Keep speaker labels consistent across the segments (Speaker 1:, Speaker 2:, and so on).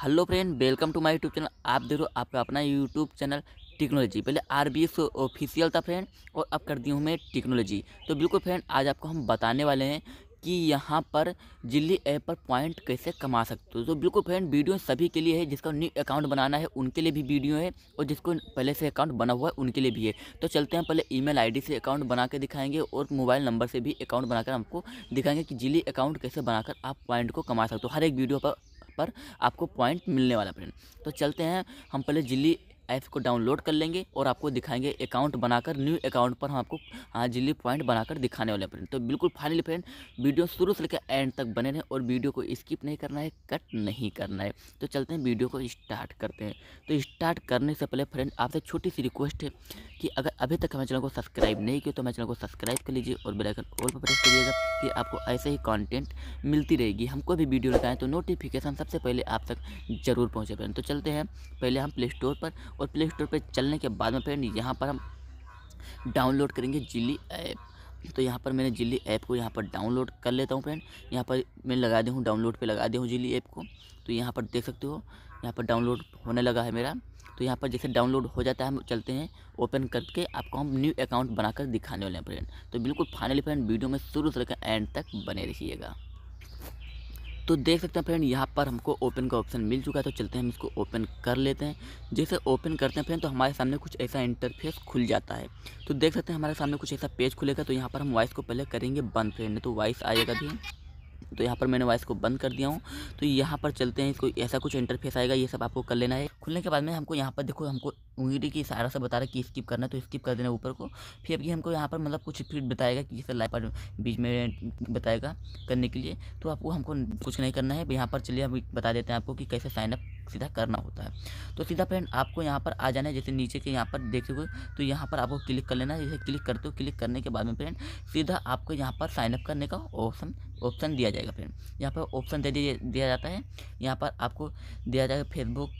Speaker 1: hello friend welcome to my YouTube channel आप देखो आपका अपना यूट्यूब चैनल टेक्नोलॉजी पहले आर बी एस ऑफिशियल था फ्रेंड और अब कर दी हूँ मैं टेक्नोलॉजी तो बिल्कुल फ्रेंड आज आपको हम बताने वाले हैं कि यहाँ पर जिली ऐप पर पॉइंट कैसे कमा सकते हो तो बिल्कुल फ्रेंड वीडियो सभी के लिए है जिसका न्यू अकाउंट बनाना है उनके लिए भी वीडियो है और जिसको पहले से अकाउंट बना हुआ है उनके लिए भी है तो चलते हैं पहले ईमेल आईडी से अकाउंट बना के दिखाएंगे और मोबाइल नंबर से भी अकाउंट बनाकर हमको दिखाएंगे कि जिली अकाउंट कैसे बनाकर आप पॉइंट को कमा सकते हो हर एक वीडियो पर पर आपको पॉइंट मिलने वाला फ्रेंड तो चलते हैं हम पहले जिली ऐप को डाउनलोड कर लेंगे और आपको दिखाएंगे अकाउंट बनाकर न्यू अकाउंट पर हम आपको हाँ जिली पॉइंट बनाकर दिखाने वाले फ्रेंड तो बिल्कुल फाइनली फ्रेंड वीडियो शुरू से लेकर एंड तक बने रहें और वीडियो को स्किप नहीं करना है कट नहीं करना है तो चलते हैं वीडियो को स्टार्ट करते हैं तो स्टार्ट करने से पहले फ्रेंड आपसे छोटी सी रिक्वेस्ट है कि अगर अभी तक हमारे चैनल को सब्सक्राइब नहीं किया तो हमारे चैनल को सब्सक्राइब कर लीजिए और बेलाइकन ऑल पर प्रेस करिएगा कि आपको ऐसे ही कॉन्टेंट मिलती रहेगी हम कोई भी वीडियो लगाएं तो नोटिफिकेशन सबसे पहले आप तक जरूर पहुँचे फ्रेंड तो चलते हैं पहले हम प्ले स्टोर पर और प्ले स्टोर पर चलने के बाद में फ्रेंड यहाँ पर हम डाउनलोड करेंगे जिली ऐप तो यहाँ पर मैंने जिली ऐप को यहाँ पर डाउनलोड कर लेता हूँ फ्रेंड यहाँ पर मैं लगा दी हूँ डाउनलोड पे लगा दी हूँ जिली ऐप को तो यहाँ पर देख सकते हो यहाँ पर डाउनलोड होने लगा है मेरा तो यहाँ पर जैसे डाउनलोड हो जाता है हम चलते हैं ओपन करके आपको हम न्यू अकाउंट बनाकर दिखाने वाले हैं फ्रेंड तो बिल्कुल फाइनली फ्रेंड वीडियो में शुरू से लेकर एंड तक बने रहिएगा तो देख सकते हैं फ्रेंड यहाँ पर हमको ओपन का ऑप्शन मिल चुका है तो चलते हैं हम इसको ओपन कर लेते हैं जैसे ओपन करते हैं फ्रेंड तो हमारे सामने कुछ ऐसा इंटरफेस खुल जाता है तो देख सकते हैं हमारे सामने कुछ ऐसा पेज खुलेगा तो यहाँ पर हम वॉइस को पहले करेंगे बंद फ्रेंड तो वॉइस आएगा भी तो यहाँ पर मैंने वॉइस को बंद कर दिया हूँ तो यहाँ पर चलते हैं कोई ऐसा कुछ इंटरफेस आएगा ये सब आपको कर लेना है खुलने के बाद में हमको यहाँ पर देखो हमको उंगली की सारा से बता रहा है कि स्किप करना है तो स्किप कर देना ऊपर को फिर अभी हमको यहाँ पर मतलब कुछ फीट बताएगा कि जैसे लाइफ बीच में बताएगा करने के लिए तो आपको हमको कुछ नहीं करना है यहाँ पर चलिए हम बता देते हैं आपको कि कैसे साइनअप सीधा करना होता है तो सीधा फ्रेंड आपको यहाँ पर आ जाना है जैसे नीचे के यहाँ पर हुए तो यहाँ पर आपको क्लिक कर लेना है जैसे क्लिक करते हो क्लिक करने के बाद में फ्रेंड सीधा आपको यहाँ पर साइनअप करने का ऑप्शन ऑप्शन दिया जाएगा जाएगा फिर यहाँ पर ऑप्शन दे दिया जाता है यहाँ पर आपको दिया जाएगा फेसबुक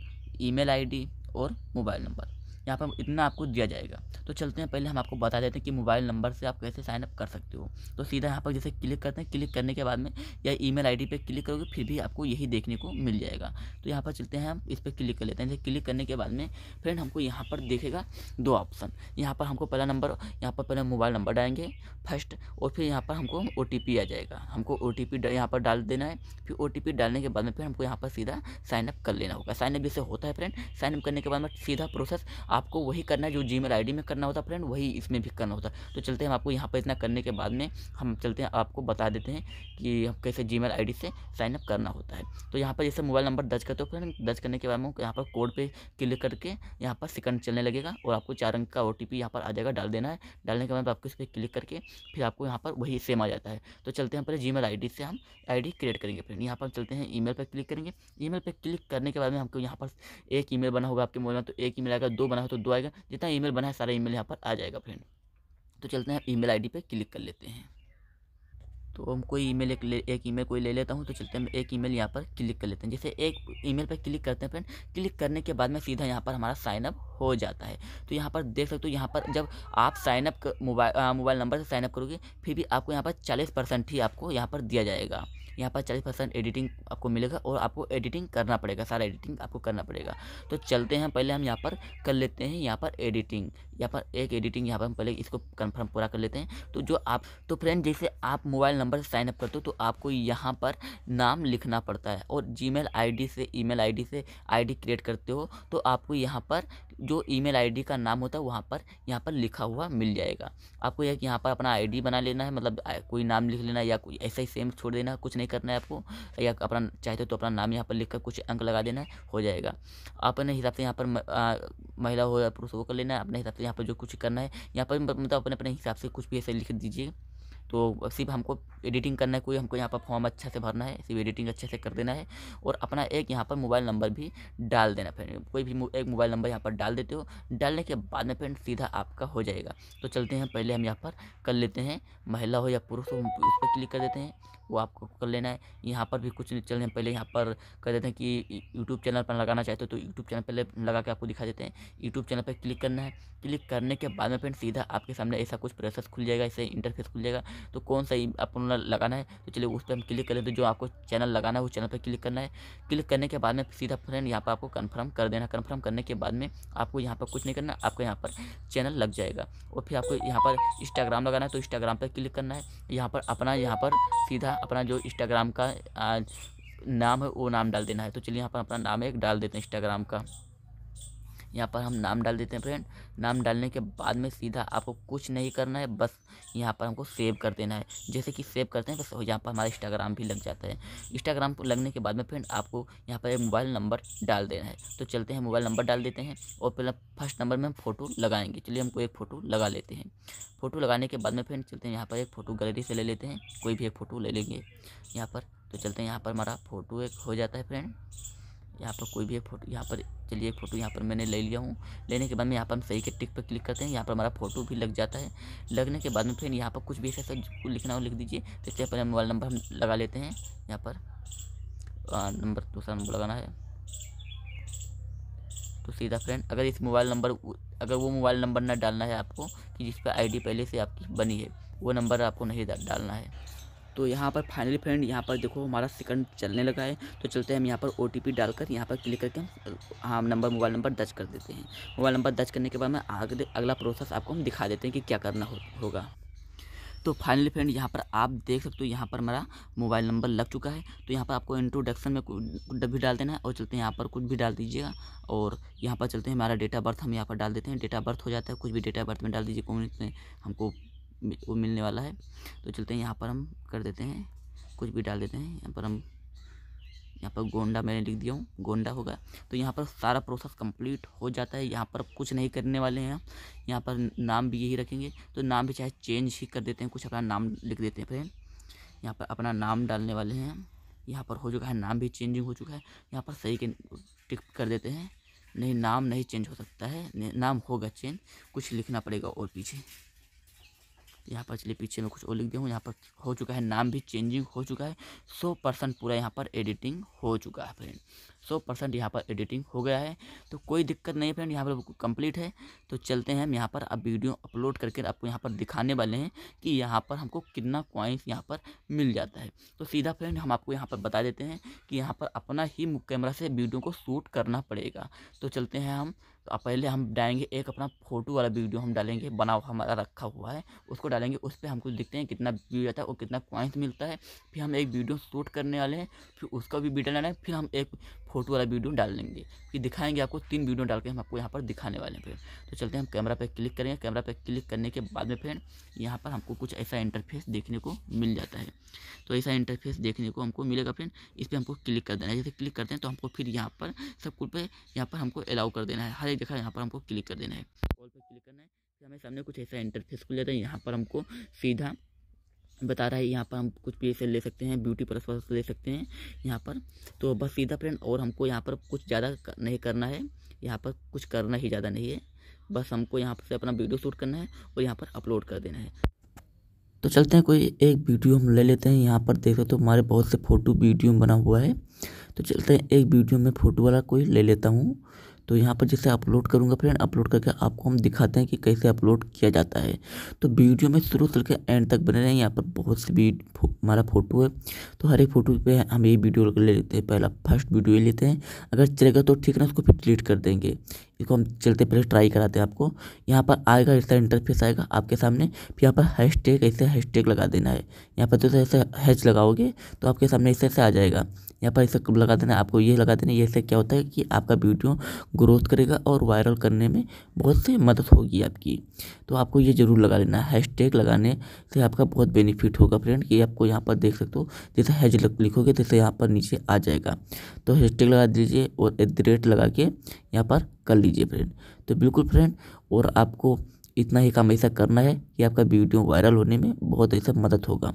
Speaker 1: ईमेल आईडी और मोबाइल नंबर यहाँ पर इतना आपको दिया जाएगा तो चलते हैं पहले हम आपको बता देते हैं कि मोबाइल नंबर से आप कैसे साइनअप कर सकते हो तो सीधा यहाँ पर जैसे क्लिक करते हैं क्लिक करने के बाद में या ई मेल पे क्लिक करोगे फिर भी आपको यही देखने को मिल जाएगा तो यहाँ पर चलते हैं हम इस पर क्लिक कर लेते हैं जैसे क्लिक करने के बाद में फ्रेंड हमको यहाँ पर देखेगा दो ऑप्शन यहाँ पर हमको पहला नंबर यहाँ पर पहले मोबाइल नंबर डालेंगे फर्स्ट और फिर यहाँ पर हमको ओ आ जाएगा हमको ओ टी यहाँ पर डाल देना है फिर ओ डालने के बाद में फिर हमको यहाँ पर सीधा साइनअप कर लेना होगा साइनअप जैसे होता है फ्रेंड साइनअप करने के बाद में सीधा प्रोसेस आपको वही करना है जो जी मेल में करना होता फ्रेंड वही इसमें भी करना होता तो चलते हैं हम आपको यहाँ पर इतना करने के बाद में हम चलते हैं आपको बता देते हैं कि हम कैसे जी मेल से साइनअप करना होता है तो यहाँ पर जैसे मोबाइल नंबर दर्ज करते हो फ्रेंड दर्ज करने के बाद में यहाँ पर कोड पर क्लिक करके यहाँ पर सिकंड चलने लगेगा और आपको चार अंक का ओ टी यहाँ पर आ जाएगा डाल देना है डालने के बाद आपको इस पर क्लिक करके फिर आपको यहाँ पर वही सेम आ जाता है तो चलते हैं पहले जी मेल से हम आई क्रिएट करेंगे फ्रेंड यहाँ पर चलते हैं ई पर क्लिक करेंगे ई पर क्लिक करने के बाद में हमको यहाँ पर एक ई बना होगा आपके मोबाइल में तो एक ई आएगा दो बना बनाया हो तो दो आएगा जितना ई बना है सारा ईमेल यहाँ पर आ जाएगा फ्रेंड तो चलते हैं ईमेल आईडी पे क्लिक कर लेते हैं तो हम कोई ईमेल एक ले एक ईमेल कोई ले लेता हूँ तो चलते हैं एक ईमेल यहाँ पर क्लिक कर लेते हैं जैसे एक ईमेल पर क्लिक करते हैं फ्रेंड क्लिक करने के बाद में सीधा यहाँ पर हमारा साइनअप हो जाता है तो यहाँ पर देख सकते हो यहाँ पर जब आप साइनअप मोबाइल मोबाइल नंबर से साइनअप करोगे फिर भी आपको यहाँ पर चालीस परसेंट ही आपको यहाँ पर दिया जाएगा यहाँ पर चालीस परसेंट एडिटिंग आपको मिलेगा और आपको एडिटिंग करना पड़ेगा सारा एडिटिंग आपको करना पड़ेगा तो चलते हैं पहले हम यहाँ पर कर लेते हैं यहाँ पर एडिटिंग यहाँ पर एक एडिटिंग यहाँ पर हम पहले इसको कन्फर्म पूरा कर लेते हैं तो जो आप तो फ्रेंड जैसे आप मोबाइल नंबर साइन अप करते हो तो आपको यहाँ पर नाम लिखना पड़ता है और जी मेल से ई मेल से आई क्रिएट करते हो तो आपको यहाँ पर जो ईमेल आईडी का नाम होता है वहाँ पर यहाँ पर लिखा हुआ मिल जाएगा आपको यह यहाँ पर अपना आईडी बना लेना है मतलब कोई नाम लिख लेना या कोई ऐसा ही सेम छोड़ देना कुछ नहीं करना है आपको या अपना चाहते हो तो अपना नाम यहाँ पर लिख कर कुछ अंक लगा देना है हो जाएगा अपने हिसाब से यहाँ पर महिला हो या पुरुष वो कर लेना है अपने हिसाब से यहाँ पर जो कुछ करना है यहाँ पर मतलब अपने अपने हिसाब से कुछ भी ऐसे लिख दीजिए तो सिर्फ हमको एडिटिंग करना है कोई हमको यहाँ पर फॉर्म अच्छे से भरना है सिर्फ एडिटिंग अच्छे से कर देना है और अपना एक यहाँ पर मोबाइल नंबर भी डाल देना फ्रेंड कोई भी एक मोबाइल नंबर यहाँ पर डाल देते हो डालने के बाद में फ्रेंड सीधा आपका हो जाएगा तो चलते हैं पहले हम यहाँ पर कर लेते हैं महिला हो या पुरुष हो उस पर क्लिक कर देते हैं वो आपको कर लेना है यहाँ पर भी कुछ चल रहे हैं पहले यहाँ पर कर देते हैं कि यूट्यूब चैनल पर लगाना चाहते हो तो, तो यूट्यूब चैनल पहले लगा के आपको दिखा देते हैं यूट्यूब चैनल पर क्लिक करना है क्लिक करने के बाद में फ्रेंड सीधा आपके सामने ऐसा कुछ प्रोसेस खुल जाएगा ऐसे इंटरफेस खुल जाएगा तो कौन सा अपन लगाना है तो चलिए उस पर हम क्लिक करें तो जो आपको चैनल लगाना है उस चैनल पर क्लिक करना है क्लिक करने के बाद में सीधा फ्रेंड यहाँ पर आपको कन्फर्म कर देना कन्फर्म करने के बाद में आपको यहाँ पर कुछ नहीं करना आपको यहाँ पर चैनल लग जाएगा और फिर आपको यहाँ पर इंस्टाग्राम लगाना है तो इंस्टाग्राम पर क्लिक करना है यहाँ पर अपना यहाँ पर सीधा अपना जो इंस्टाग्राम का नाम है वो नाम डाल देना है तो चलिए यहाँ पर अपना नाम एक डाल देते हैं इंस्टाग्राम का यहाँ पर हम नाम डाल देते हैं फ्रेंड नाम डालने के बाद में सीधा आपको कुछ नहीं करना है बस यहाँ पर हमको सेव कर देना है जैसे कि सेव करते हैं बस यहाँ पर हमारा इंस्टाग्राम भी लग जाता है इंस्टाग्राम को लगने के बाद में फ्रेंड आपको यहाँ पर एक मोबाइल नंबर डाल देना है तो चलते हैं मोबाइल नंबर डाल देते हैं और पहले फर्स्ट नंबर में हम फ़ोटो लगाएंगे चलिए हमको एक फ़ोटो लगा लेते हैं फ़ोटो लगाने के बाद में फ्रेंड चलते हैं यहाँ पर एक फ़ोटो गैलरी से ले लेते हैं कोई भी एक फ़ोटो ले लेंगे यहाँ पर तो चलते हैं यहाँ पर हमारा फ़ोटो एक हो जाता है फ्रेंड यहाँ पर कोई भी एक फोटो यहाँ पर चलिए एक फ़ोटो यहाँ पर मैंने ले लिया हूँ लेने के बाद में यहाँ पर हम सही के टिक पर क्लिक करते हैं यहाँ पर हमारा फोटो भी लग जाता है लगने के बाद में फिर यहाँ पर कुछ भी ऐसा लिखना हो लिख दीजिए तो इससे पहले मोबाइल नंबर हम लगा लेते हैं यहाँ पर नंबर दूसरा नंबर लगाना है तो सीधा फ्रेंड अगर इस मोबाइल नंबर अगर वो मोबाइल नंबर ना डालना है आपको कि जिस पर आईडी पहले से आपकी बनी है वो नंबर आपको नहीं डालना है तो यहाँ पर फाइनली फ्रेंड यहाँ पर देखो हमारा सेकंड चलने लगा है तो चलते हैं हम यहाँ पर ओ डालकर यहाँ पर क्लिक करके हम नंबर मोबाइल नंबर दर्ज कर देते हैं मोबाइल नंबर दर्ज करने के बाद में आगे अगला प्रोसेस आपको हम दिखा देते हैं कि क्या करना हो, होगा तो फाइनली फ्रेंड यहाँ पर आप देख सकते हो यहाँ पर मेरा मोबाइल नंबर लग चुका है तो यहाँ पर आपको इंट्रोडक्शन में कुछ भी डाल देना है और चलते हैं यहाँ पर कुछ भी डाल दीजिएगा और यहाँ पर चलते हैं हमारा डेट ऑफ बर्थ हम यहाँ पर डाल देते हैं डेट ऑफ बर्थ हो जाता है कुछ भी डेट ऑफ बर्थ में डाल दीजिए कौन हमको वो मिलने वाला है तो चलते हैं यहाँ पर हम कर देते हैं कुछ भी डाल देते हैं यहाँ पर हम यहाँ पर गोंडा मैंने लिख दिया हूँ गोंडा होगा तो यहाँ पर सारा प्रोसेस कंप्लीट हो जाता है यहाँ पर कुछ नहीं करने वाले हैं हम यहाँ पर नाम भी यही रखेंगे तो नाम भी चाहे चेंज ही कर देते हैं कुछ अपना नाम लिख देते हैं फ्रेंड यहाँ पर अपना नाम डालने वाले हैं यहाँ पर हो चुका है नाम भी चेंजिंग हो चुका है यहाँ पर सही के टिक कर देते हैं नहीं नाम नहीं चेंज हो सकता है नाम होगा चेंज कुछ लिखना पड़ेगा और पीछे यहाँ पर चलिए पीछे में कुछ और लिख दिया हूँ यहाँ पर हो चुका है नाम भी चेंजिंग हो चुका है सौ परसेंट पूरा यहाँ पर एडिटिंग हो चुका है फ्रेंड सौ परसेंट यहाँ पर एडिटिंग हो गया है तो कोई दिक्कत नहीं है फ्रेंड यहाँ पर कंप्लीट है तो चलते हैं हम यहाँ पर अब वीडियो अपलोड करके आपको यहाँ पर दिखाने वाले हैं कि यहाँ पर हमको कितना कॉइन्स यहाँ पर मिल जाता है तो सीधा फ्रेंड हम आपको यहाँ पर बता देते हैं कि यहाँ पर अपना ही कैमरा से वीडियो को शूट करना पड़ेगा तो चलते हैं हम तो पहले हम डालेंगे एक अपना फोटो वाला वीडियो हम डालेंगे बना हुआ हमारा रखा हुआ है उसको डालेंगे उस पर हमको दिखते हैं कितना व्यू जाता है और कितना कॉइंस मिलता है फिर हम एक वीडियो शूट करने वाले हैं फिर उसका भी वीडियो डालना फिर हम एक फोटो वाला वीडियो डाल लेंगे कि दिखाएंगे आपको तीन वीडियो डाल के हम आपको यहाँ पर दिखाने वाले हैं फ्रेंड तो चलते हैं हम कैमरा पर क्लिक करेंगे कैमरा पर क्लिक करने के बाद में फ्रेंड यहाँ पर हमको कुछ ऐसा इंटरफेस देखने को मिल जाता है तो ऐसा इंटरफेस देखने को हमको मिलेगा फ्रेंड इस पर हमको क्लिक कर देना है जैसे क्लिक करते हैं तो हमको फिर यहाँ पर सब कुछ पे यहाँ पर हमको अलाउ कर देना है हर एक जगह यहाँ पर हमको क्लिक कर देना है कॉल पर क्लिक करना है हमें सामने कुछ ऐसा इंटरफेस खुल जाता है यहाँ पर हमको सीधा बता रहा है यहाँ पर हम कुछ पी ले सकते हैं ब्यूटी प्लस प्लस ले सकते हैं यहाँ पर तो बस सीधा फ्रेंड और हमको यहाँ पर कुछ ज़्यादा नहीं करना है यहाँ पर कुछ करना ही ज़्यादा नहीं है बस हमको यहाँ पर से अपना वीडियो शूट करना है और यहाँ पर अपलोड कर देना है तो चलते हैं कोई एक वीडियो हम ले लेते हैं यहाँ पर देख सकते हो तो हमारे बहुत से फ़ोटो वीडियो बना हुआ है तो चलते हैं एक वीडियो में फ़ोटो वाला कोई ले लेता हूँ तो यहाँ पर जैसे अपलोड करूँगा फ्रेंड अपलोड करके आपको हम दिखाते हैं कि कैसे अपलोड किया जाता है तो वीडियो में शुरू से लेकर एंड तक बने रहें यहाँ पर बहुत से भी हमारा फोटो है तो हर एक फोटो पे हम ये वीडियो ले लेते हैं पहला फर्स्ट वीडियो लेते हैं अगर चलेगा तो ठीक ना उसको फिर डिलीट कर देंगे इसको हम चलते पहले ट्राई कराते हैं आपको यहाँ पर आएगा ऐसा इंटरफेस आएगा आपके सामने फिर यहाँ पर हैश टैग ऐसे हैश टैग लगा देना है यहाँ पर जैसे तो ऐसे हैच लगाओगे तो आपके सामने ऐसे ऐसे आ जाएगा यहाँ पर ऐसे लगा देना है आपको ये लगा देना ये ऐसे क्या होता है कि आपका वीडियो ग्रोथ करेगा और वायरल करने में बहुत से मदद होगी आपकी तो आपको ये ज़रूर लगा लेना हैश टैग लगाने से आपका बहुत बेनिफिट होगा फ्रेंड कि आपको यहाँ पर देख सकते हो जैसे हैज लिखोगे जैसे तो यहाँ पर नीचे आ जाएगा तो टैग लगा दीजिए और एट द रेट लगा के यहाँ पर कर लीजिए फ्रेंड तो बिल्कुल फ्रेंड और आपको इतना ही काम ऐसा करना है कि आपका वीडियो वायरल होने में बहुत ऐसा मदद होगा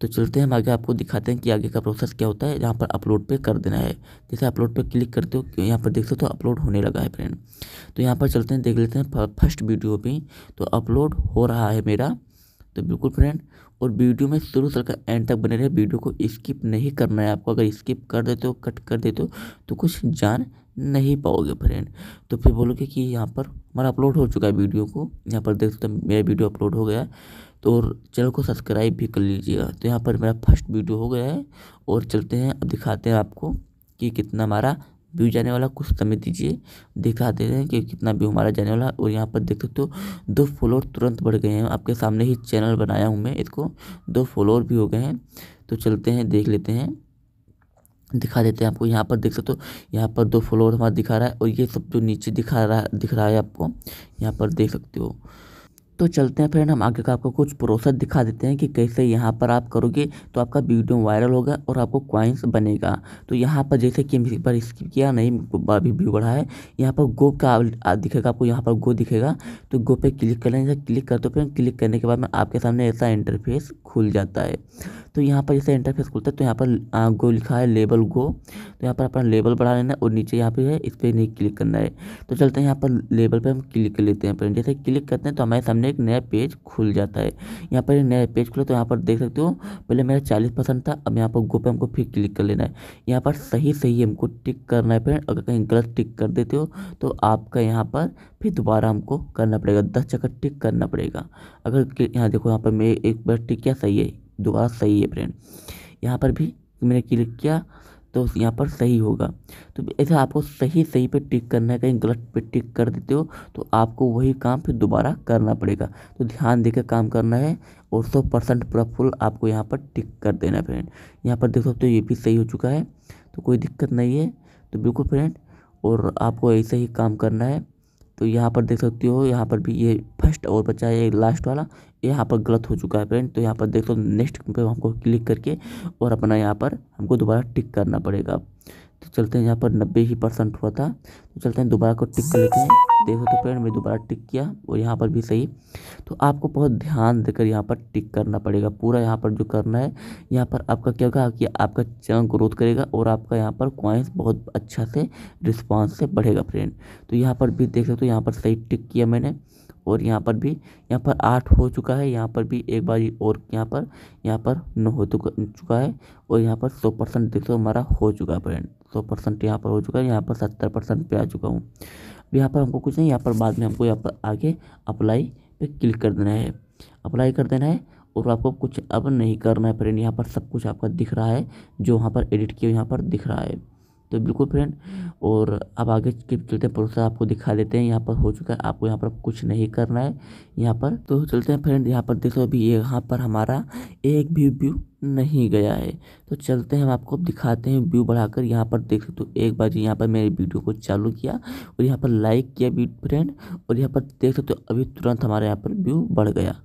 Speaker 1: तो चलते हैं हम आगे आपको दिखाते हैं कि आगे का प्रोसेस क्या होता है यहाँ पर अपलोड पे कर देना है जैसे अपलोड पे क्लिक करते हो यहाँ पर देख सकते हो अपलोड होने लगा है फ्रेंड तो यहाँ पर चलते हैं देख लेते हैं फर्स्ट वीडियो भी तो अपलोड हो रहा है मेरा तो बिल्कुल फ्रेंड और वीडियो में शुरू से लेकर एंड तक बने रहे वीडियो को स्किप नहीं करना है आपको अगर स्किप कर देते हो कट कर देते हो तो कुछ जान नहीं पाओगे फ्रेंड तो फिर बोलोगे कि यहाँ पर हमारा अपलोड हो चुका है वीडियो को यहाँ पर देख सकते हैं मेरा वीडियो अपलोड हो गया है तो चैनल को सब्सक्राइब भी कर लीजिएगा तो यहाँ पर मेरा फर्स्ट वीडियो हो गया है और चलते हैं अब दिखाते हैं आपको कि कितना हमारा व्यू जाने वाला कुछ समय दीजिए दिखा दे रहे हैं कि कितना व्यू हमारा जाने वाला और यहाँ पर देख सकते हो दो फॉलोअर तुरंत बढ़ गए हैं आपके सामने ही चैनल बनाया हूँ मैं इसको दो फॉलोअर भी हो गए हैं तो चलते हैं देख लेते हैं दिखा देते हैं आपको यहाँ पर देख सकते हो यहाँ पर दो फ्लोर हमारा दिखा रहा है और ये सब जो नीचे दिखा रहा दिख रहा है आपको यहाँ पर देख सकते हो तो चलते हैं फ्रेंड हम आगे का आपको कुछ प्रोसेस दिखा देते हैं कि कैसे यहाँ पर आप करोगे तो आपका वीडियो वायरल होगा और आपको क्वाइंस बनेगा तो यहाँ पर जैसे कि इस पर स्किप किया नहीं अभी व्यू बढ़ा है यहाँ पर गो का दिखेगा आपको यहाँ पर गो दिखेगा तो गो पे क्लिक कर लेंगे जैसे क्लिक करते फिर क्लिक करने के बाद में आपके सामने ऐसा इंटरफेस खुल जाता है तो यहाँ पर जैसे इंटरफेस खुलता है तो यहाँ पर गो लिखा है लेबल गो तो यहाँ पर अपना लेबल बढ़ा लेना है और नीचे यहाँ पे है इस पर नहीं क्लिक करना है तो चलते हैं यहाँ पर लेबल पर हम क्लिक कर लेते हैं फ्रेंड जैसे क्लिक करते हैं तो हमारे सामने एक नया पेज खुल जाता है यहाँ पर नया पेज खुला तो यहाँ पर देख सकते हो पहले मेरा चालीस परसेंट था अब यहाँ पर गो पे हमको फिर क्लिक कर लेना है यहाँ पर सही सही हमको टिक करना है फ्रेंड अगर कहीं गलत टिक कर देते हो तो आपका यहाँ पर फिर दोबारा हमको करना पड़ेगा दस चक्कर टिक करना पड़ेगा अगर यहाँ देखो यहाँ पर मैं एक बार टिक किया सही है दोबारा सही है फ्रेंड यहाँ पर भी मैंने क्लिक किया तो यहाँ पर सही होगा तो ऐसा आपको सही सही पे टिक करना है कहीं गलत पे टिक कर देते हो तो आपको वही काम फिर दोबारा करना पड़ेगा तो ध्यान देकर काम करना है और सौ परसेंट पूरा फुल आपको यहाँ पर टिक कर देना है फ्रेंड यहाँ पर देख सकते हो ये भी सही हो चुका है तो कोई दिक्कत नहीं है तो बिल्कुल फ्रेंड और आपको ऐसे ही काम करना है तो यहाँ पर देख सकते हो यहाँ पर भी ये फर्स्ट और बचा है लास्ट वाला यहाँ पर गलत हो चुका है फ्रेंड तो यहाँ पर देख सकते हो नेक्स्ट पे हमको क्लिक करके और अपना यहाँ पर हमको दोबारा टिक करना पड़ेगा तो चलते हैं यहाँ पर नब्बे ही परसेंट हुआ था तो चलते हैं दोबारा को टिक कर लेते हैं देखो तो फ्रेंड मैं दोबारा टिक किया और यहाँ पर भी सही तो आपको बहुत ध्यान देकर यहाँ पर टिक करना पड़ेगा पूरा यहाँ पर जो करना है यहाँ पर आपका क्या होगा कि आपका चैनल ग्रोथ करेगा और आपका यहाँ पर क्वाइंस बहुत अच्छा से रिस्पॉन्स से बढ़ेगा फ्रेंड तो यहाँ पर भी देख सकते हो यहाँ पर सही टिक किया मैंने और यहाँ पर भी यहाँ पर आठ हो चुका है यहाँ पर भी एक बार और यहाँ पर यहाँ पर नौ हो चुका है और यहाँ पर सौ परसेंट देख सो हमारा हो चुका है फ्रेंड सौ परसेंट यहाँ पर हो चुका है यहाँ पर सत्तर परसेंट पर आ चुका हूँ अब यहाँ पर हमको कुछ नहीं यहाँ पर बाद में हमको यहाँ पर आगे अप्लाई पे क्लिक कर देना है अप्लाई कर देना है और आपको कुछ अब नहीं करना है फ्रेंड यहाँ पर सब कुछ आपका दिख रहा है जो वहाँ पर एडिट किया यहाँ पर दिख रहा है तो बिल्कुल फ्रेंड और अब आगे चलते हैं प्रोसेस आपको दिखा देते हैं यहाँ पर हो चुका है आपको यहाँ पर कुछ नहीं करना है यहाँ पर तो चलते हैं फ्रेंड यहाँ पर देखो अभी यहाँ पर हमारा एक भी व्यू नहीं गया है तो चलते हैं हम आपको दिखाते हैं व्यू बढ़ाकर यहाँ पर देख सकते हो एक बार यहाँ पर मेरे वीडियो को चालू किया और यहाँ पर लाइक किया फ्रेंड और यहाँ पर देख सकते हो अभी तुरंत हमारे यहाँ पर व्यू बढ़ गया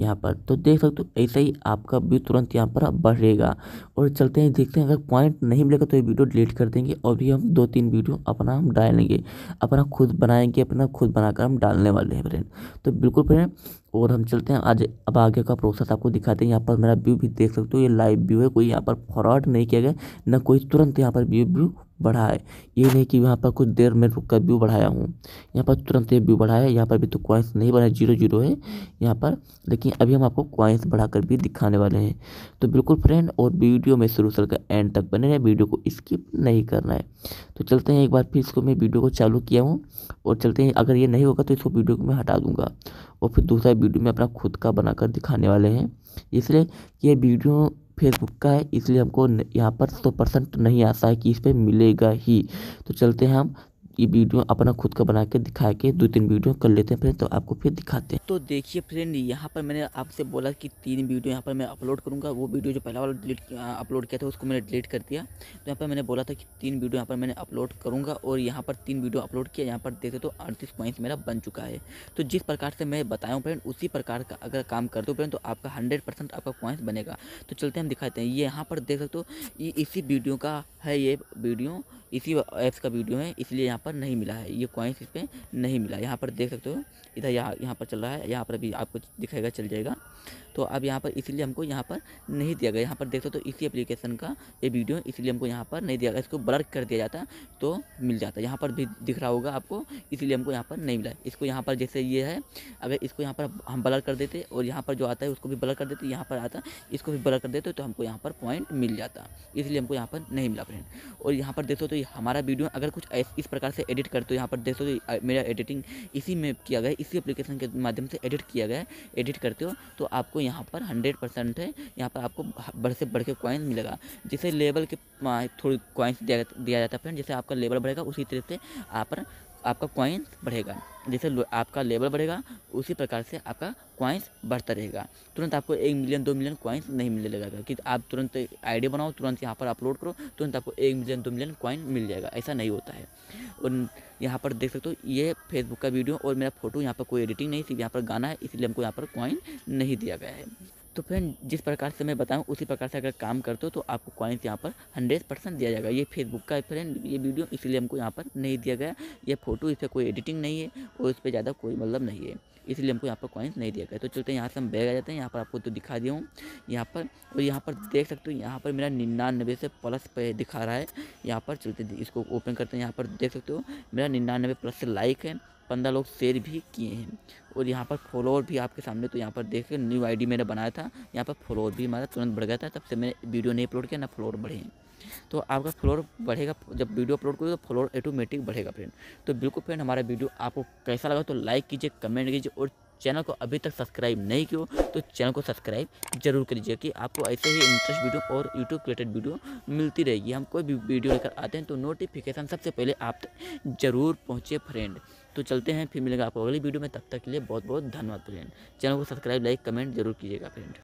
Speaker 1: यहाँ पर तो देख सकते हो ऐसा ही आपका व्यू तुरंत यहाँ पर बढ़ेगा और चलते हैं देखते हैं अगर पॉइंट नहीं मिलेगा तो ये वीडियो डिलीट कर देंगे और भी हम दो तीन वीडियो अपना हम डालेंगे अपना खुद बनाएंगे अपना खुद बनाकर हम डालने वाले हैं फ्रेंड तो बिल्कुल फ्रेंड और हम चलते हैं आज अब आगे का प्रोसेस आपको दिखाते हैं यहाँ पर मेरा व्यू भी देख सकते हो ये लाइव व्यू है कोई यहाँ पर फ्रॉड नहीं किया गया ना कोई तुरंत यहाँ पर व्यू व्यू बढ़ाए ये नहीं कि यहाँ पर कुछ देर में रुक कर व्यू बढ़ाया हूँ यहाँ पर तुरंत ये व्यू बढ़ाया यहाँ पर भी तो क्वाइंस नहीं बढ़ा जीरो जीरो है यहाँ पर लेकिन अभी हम आपको क्वाइंस बढ़ाकर भी दिखाने वाले हैं तो बिल्कुल फ्रेंड और वीडियो में शुरू से एंड तक बने रहें वीडियो को स्किप नहीं करना है तो चलते हैं एक बार फिर इसको मैं वीडियो को चालू किया हूँ और चलते हैं अगर ये नहीं होगा तो इसको वीडियो को मैं हटा दूँगा और फिर दूसरा वीडियो में अपना खुद का बनाकर दिखाने वाले हैं इसलिए ये वीडियो फेसबुक का है इसलिए हमको यहाँ पर सौ परसेंट नहीं आशा है कि इस पर मिलेगा ही तो चलते हैं हम ये वीडियो अपना खुद का बना के दिखा के दो तीन वीडियो कर लेते हैं फ्रेंड तो आपको फिर दिखाते हैं तो देखिए फ्रेंड यहाँ पर मैंने आपसे बोला कि तीन वीडियो यहाँ पर मैं अपलोड करूँगा वो वीडियो जो पहला वाला डिलीट अपलोड किया था उसको मैंने डिलीट कर दिया तो यहाँ पर मैंने बोला था कि तीन वीडियो यहाँ पर मैंने अपलोड करूँगा और यहाँ पर तीन वीडियो अपलोड किया यहाँ पर देखते तो अड़तीस पॉइंट्स मेरा बन चुका है तो जिस प्रकार से मैं बताया हूँ फ्रेंड उसी प्रकार का अगर काम कर दो फ्रेंड तो आपका हंड्रेड आपका पॉइंट्स बनेगा तो चलते हम दिखाते हैं ये यहाँ पर देख सकते हो ये इसी वीडियो का है ये वीडियो इसी ऐप्स का वीडियो है इसलिए यहाँ पर नहीं मिला है ये कॉइन्स इस पर नहीं मिला यहाँ पर देख सकते हो इधर यहाँ यहाँ पर चल रहा है यहाँ पर अभी आपको दिखाएगा चल जाएगा तो अब यहाँ पर इसलिए हमको यहाँ पर नहीं दिया गया यहाँ पर देख सकते हो इसी एप्लीकेशन का ये वीडियो इसलिए हमको यहाँ पर नहीं दिया गया इसको ब्लर कर दिया जाता तो मिल जाता यहाँ पर भी दिख रहा होगा आपको इसीलिए हमको यहाँ पर नहीं मिला इसको यहाँ पर जैसे ये है अगर इसको यहाँ पर हम ब्लर कर देते और यहाँ पर जो आता है उसको भी ब्लर कर देते यहाँ पर आता इसको भी ब्लर कर देते तो हमको यहाँ पर पॉइंट मिल जाता इसलिए हमको यहाँ पर नहीं मिला फ्रेंड और यहाँ पर देखो तो हमारा वीडियो अगर कुछ इस प्रकार से एडिट करते हो यहाँ पर देख सकते हो मेरा एडिटिंग इसी में किया गया इसी एप्लीकेशन के माध्यम से एडिट किया गया है एडिट करते हो तो आपको यहाँ पर हंड्रेड परसेंट है यहाँ पर आपको बढ़ से बढ़ के कॉइन्स मिलेगा जिसे लेवल के थोड़ी कॉइन्स दिया दिया जाता है फ्रेंड जैसे आपका लेवल बढ़ेगा उसी तरह से आप आपका क्वाइन बढ़ेगा जैसे आपका लेवल बढ़ेगा उसी प्रकार से आपका क्वाइंस बढ़ता रहेगा तुरंत आपको एक मिलियन दो मिलियन क्वाइंस नहीं मिलने लगेगा कि आप तुरंत आईडी बनाओ तुरंत यहाँ पर अपलोड करो तुरंत आपको एक मिलियन दो मिलियन क्वाइन मिल जाएगा ऐसा नहीं होता है और यहाँ पर देख सकते हो ये फेसबुक का वीडियो और मेरा फोटो यहाँ पर कोई एडिटिंग नहीं सिर्फ यहाँ पर गाना है इसलिए हमको यहाँ पर कॉइन नहीं दिया गया है तो फ्रेंड जिस प्रकार से मैं बताऊँ उसी प्रकार से अगर काम करते हो तो आपको कॉइन्स यहाँ पर हंड्रेड परसेंट दिया जाएगा ये फेसबुक का फ्रेंड ये वीडियो इसलिए हमको यहाँ पर नहीं दिया गया ये फोटो इस पर कोई एडिटिंग नहीं है और इस पर ज़्यादा कोई मतलब नहीं है इसलिए हमको यहाँ पर कॉइन्स नहीं दिया गया तो चलते हैं यहाँ से हम बैग आ जाते हैं यहाँ पर आपको तो दिखा दिया हूँ यहाँ पर और यहाँ पर देख सकते हो यहाँ पर मेरा निन्यानवे से प्लस पे दिखा रहा है यहाँ पर चलते इसको ओपन करते हैं यहाँ पर देख सकते हो मेरा निन्यानवे प्लस से लाइक है पंद्रह लोग शेयर भी किए हैं और यहाँ पर फॉलोअर भी आपके सामने तो यहाँ पर देख न्यू आईडी मैंने बनाया था यहाँ पर फॉलोअर भी हमारा तुरंत बढ़ गया था तब से मैंने वीडियो नहीं अपलोड किया ना फॉलोअर बढ़े हैं तो आपका फ्लोर बढ़ेगा जब वीडियो अपलोड करोगे तो फ्लोर ऑटोमेटिक बढ़ेगा फ्रेंड तो बिल्कुल फ्रेंड हमारा वीडियो आपको कैसा लगा तो लाइक कीजिए कमेंट कीजिए और चैनल को अभी तक सब्सक्राइब नहीं किया तो चैनल को सब्सक्राइब जरूर कर लीजिए कि आपको ऐसे ही इंटरेस्ट वीडियो और यूट्यूब क्रिएटेड वीडियो मिलती रहेगी हम कोई भी वीडियो लेकर आते हैं तो नोटिफिकेशन सबसे पहले आप तक जरूर पहुँचे फ्रेंड तो चलते हैं फिर मिलेगा आपको अगली वीडियो में तब तक के लिए बहुत बहुत धन्यवाद फ्रेंड चैनल को सब्सक्राइब लाइक कमेंट जरूर कीजिएगा फ्रेंड